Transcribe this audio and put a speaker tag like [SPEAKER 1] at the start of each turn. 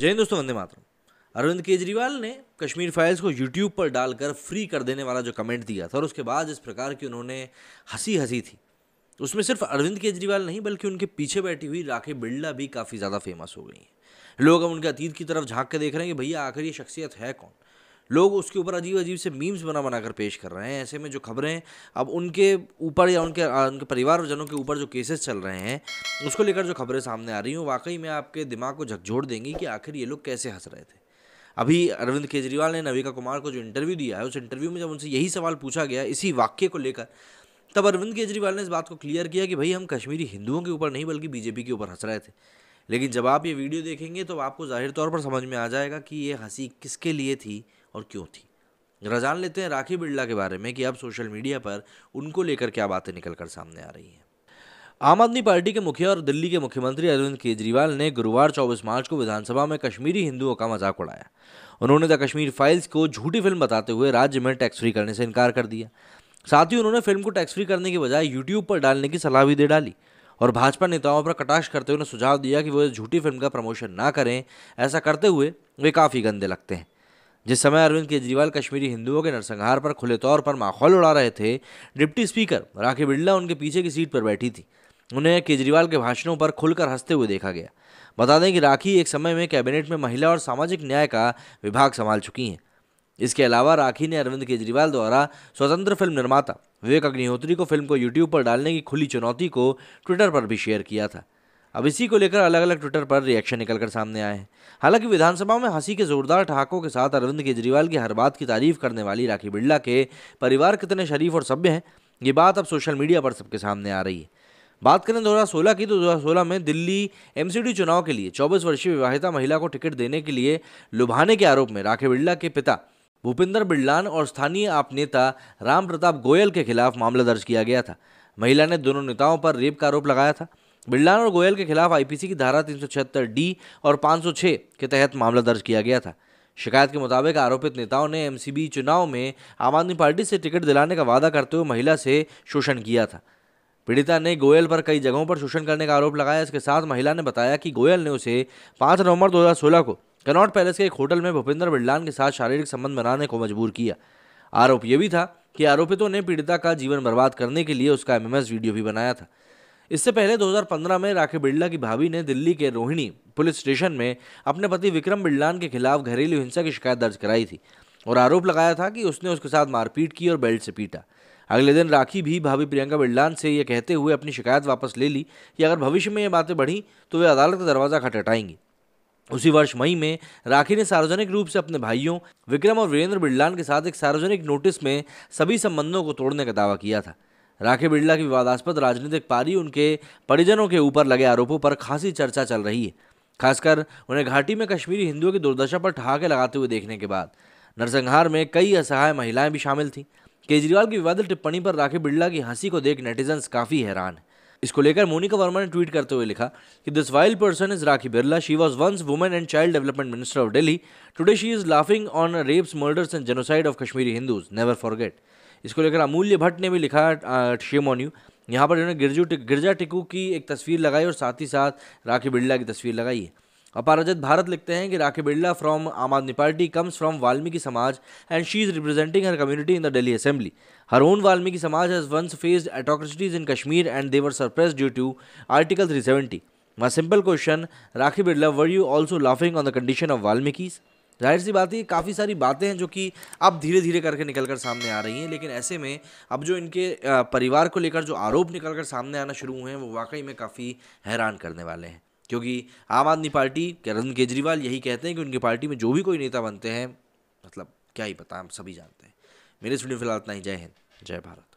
[SPEAKER 1] जय हिंद दोस्तों वंदे मातरम अरविंद केजरीवाल ने कश्मीर फाइल्स को यूट्यूब पर डालकर फ्री कर देने वाला जो कमेंट दिया था और उसके बाद इस प्रकार की उन्होंने हंसी हंसी थी उसमें सिर्फ अरविंद केजरीवाल नहीं बल्कि उनके पीछे बैठी हुई राखी बिरला भी काफ़ी ज़्यादा फेमस हो गई हैं लोग अब उनके अतीत की तरफ झांक के देख रहे हैं कि भैया आखिर ये शख्सियत है कौन लोग उसके ऊपर अजीब अजीब से मीम्स बना बना कर पेश कर रहे हैं ऐसे में जो खबरें अब उनके ऊपर या उनके उनके परिवार जनों के ऊपर जो केसेस चल रहे हैं उसको लेकर जो खबरें सामने आ रही हूँ वाकई में आपके दिमाग को झकझोड़ देंगी कि आखिर ये लोग कैसे हंस रहे थे अभी अरविंद केजरीवाल ने नविका कुमार को जो इंटरव्यू दिया है उस इंटरव्यू में जब उनसे यही सवाल पूछा गया इसी वाक्य को लेकर तब अरविंद केजरीवाल ने इस बात को क्लियर किया कि भाई हम कश्मीरी हिंदुओं के ऊपर नहीं बल्कि बीजेपी के ऊपर हंस रहे थे लेकिन जब आप ये वीडियो देखेंगे तो आपको जाहिर तौर पर समझ में आ जाएगा कि ये हंसी किसके लिए थी और क्यों थी रजान लेते हैं राखी बिरला के बारे में कि अब सोशल मीडिया पर उनको लेकर क्या बातें निकल कर सामने आ रही हैं आम आदमी पार्टी के मुखिया और दिल्ली के मुख्यमंत्री अरविंद केजरीवाल ने गुरुवार 24 मार्च को विधानसभा में कश्मीरी हिंदुओं का मजाक उड़ाया उन्होंने द कश्मीर फाइल्स को झूठी फिल्म बताते हुए राज्य में टैक्स फ्री करने से इनकार कर दिया साथ ही उन्होंने फिल्म को टैक्स फ्री करने के बजाय यूट्यूब पर डालने की सलाह भी दे डाली और भाजपा नेताओं पर कटाश करते हुए उन्हें सुझाव दिया कि वो झूठी फिल्म का प्रमोशन ना करें ऐसा करते हुए वे काफ़ी गंदे लगते हैं जिस समय अरविंद केजरीवाल कश्मीरी हिंदुओं के नरसंहार पर खुले तौर पर माहौल उड़ा रहे थे डिप्टी स्पीकर राखी बिड़ला उनके पीछे की सीट पर बैठी थी उन्हें केजरीवाल के भाषणों पर खुलकर हंसते हुए देखा गया बता दें कि राखी एक समय में कैबिनेट में महिला और सामाजिक न्याय का विभाग संभाल चुकी हैं इसके अलावा राखी ने अरविंद केजरीवाल द्वारा स्वतंत्र फिल्म निर्माता विवेक अग्निहोत्री को फिल्म को यूट्यूब पर डालने की खुली चुनौती को ट्विटर पर भी शेयर किया था अब इसी को लेकर अलग अलग ट्विटर पर रिएक्शन निकलकर सामने आए हैं हालांकि विधानसभा में हंसी के जोरदार ठहाकों के साथ अरविंद केजरीवाल की हर बात की तारीफ करने वाली राखी बिरला के परिवार कितने शरीफ और सभ्य हैं ये बात अब सोशल मीडिया पर सबके सामने आ रही है बात करें 2016 की तो 2016 में दिल्ली एमसीडी चुनाव के लिए 24 वर्षीय विवाहिता महिला को टिकट देने के लिए लुभाने के आरोप में राखी बिरला के पिता भूपिंदर बिरलान और स्थानीय आप नेता राम प्रताप गोयल के खिलाफ मामला दर्ज किया गया था महिला ने दोनों नेताओं पर रेप का आरोप लगाया था बिरलान और गोयल के खिलाफ आईपीसी की धारा तीन डी और 506 के तहत मामला दर्ज किया गया था शिकायत के मुताबिक आरोपित नेताओं ने एमसीबी चुनाव में आम आदमी पार्टी से टिकट दिलाने का वादा करते हुए महिला से शोषण किया था पीड़िता ने गोयल पर कई जगहों पर शोषण करने का आरोप लगाया इसके साथ महिला ने बताया कि गोयल ने उसे 5 नवंबर 2016 को कनॉट पैलेस के एक होटल में भूपेंद्र बिरलान के साथ शारीरिक संबंध बनाने को मजबूर किया आरोप यह भी था कि आरोपितों ने पीड़िता का जीवन बर्बाद करने के लिए उसका एमएमएस वीडियो भी बनाया था इससे पहले 2015 में राखी बिड़ला की भाभी ने दिल्ली के रोहिणी पुलिस स्टेशन में अपने पति विक्रम बिड़लान के खिलाफ घरेलू हिंसा की शिकायत दर्ज कराई थी और आरोप लगाया था कि उसने उसके साथ मारपीट की और बेल्ट से पीटा अगले दिन राखी भी भाभी प्रियंका बिड़लान से यह कहते हुए अपनी शिकायत वापस ले ली कि अगर भविष्य में ये बातें बढ़ी तो वे अदालत का दरवाज़ा खटखटाएंगी उसी वर्ष मई में राखी ने सार्वजनिक रूप से अपने भाइयों विक्रम और वीरेंद्र बिड़लान के साथ एक सार्वजनिक नोटिस में सभी संबंधों को तोड़ने का दावा किया था राखी बिड़ला की विवादास्पद राजनीतिक पारी उनके परिजनों के ऊपर लगे आरोपों पर खासी चर्चा चल रही है खासकर उन्हें घाटी में कश्मीरी हिंदुओं की दुर्दशा पर ठहाके लगाते हुए देखने के बाद नरसंहार में कई असहाय महिलाएं भी शामिल थीं केजरीवाल की विवादित टिप्पणी पर राखी बिड़ला की हंसी को देख नेटिजन्स काफ़ी हैरान है इसको लेकर मोनिका वर्मा ने ट्वीट करते हुए लिखा कि this wild person is Rakhi Birla she was once women and child development minister of Delhi today she is laughing on rapes murders and genocide of Kashmiri Hindus never forget इसको लेकर अमूल्य भट्ट ने भी लिखा शेम ऑन यू यहाँ पर इन्होंने गिरजू गिरजा टिकू की एक तस्वीर लगाई और साथ ही साथ राखी बिरला की तस्वीर लगाई है अपाराजित भारत लिखते हैं कि राखी बिरला फ्रॉम आम आदमी party comes from Valmiki samaj and she is representing her community in the Delhi assembly her own Valmiki samaj has once faced atrocities in Kashmir and their suppress due to article three seventy my simple question Rakhi Birla were you also laughing on the condition of Valmikis जाहिर सी बात है काफ़ी सारी बातें हैं जो कि अब धीरे धीरे करके निकल कर सामने आ रही हैं लेकिन ऐसे में अब जो इनके परिवार को लेकर जो आरोप निकल कर सामने आना शुरू हुए हैं वो वाकई में काफ़ी हैरान करने वाले हैं क्योंकि आम आदमी पार्टी के अरविंद केजरीवाल यही कहते हैं कि उनकी पार्टी में जो भी कोई नेता बनते हैं मतलब क्या ही पता हम सभी जानते हैं मेरे स्टूडियो फिलहाल इतना ही जय हिंद जय भारत